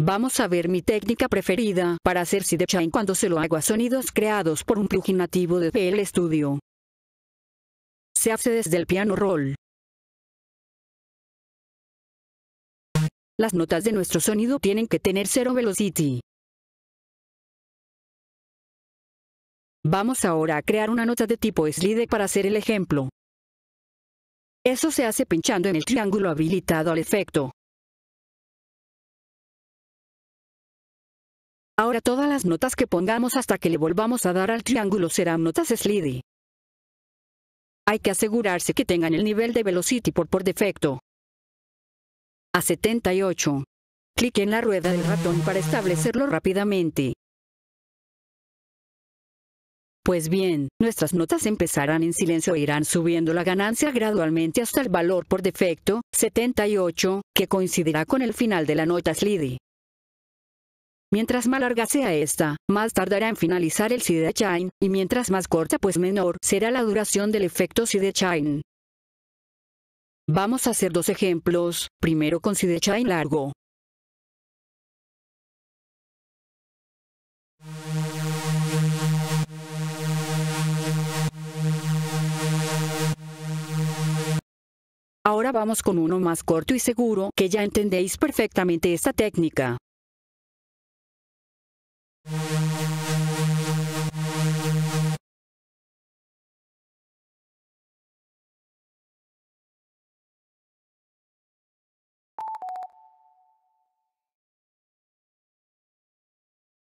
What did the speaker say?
Vamos a ver mi técnica preferida para hacer sidechain cuando se lo hago a sonidos creados por un plugin nativo de PL Studio. Se hace desde el piano roll. Las notas de nuestro sonido tienen que tener cero velocity. Vamos ahora a crear una nota de tipo slide para hacer el ejemplo. Eso se hace pinchando en el triángulo habilitado al efecto. Ahora todas las notas que pongamos hasta que le volvamos a dar al triángulo serán notas SLIDY. Hay que asegurarse que tengan el nivel de velocity por por defecto. A 78. Clique en la rueda del ratón para establecerlo rápidamente. Pues bien, nuestras notas empezarán en silencio e irán subiendo la ganancia gradualmente hasta el valor por defecto, 78, que coincidirá con el final de la nota SLIDY. Mientras más larga sea esta, más tardará en finalizar el sidechain, chain, y mientras más corta pues menor será la duración del efecto sidechain. chain. Vamos a hacer dos ejemplos, primero con sidechain chain largo. Ahora vamos con uno más corto y seguro que ya entendéis perfectamente esta técnica.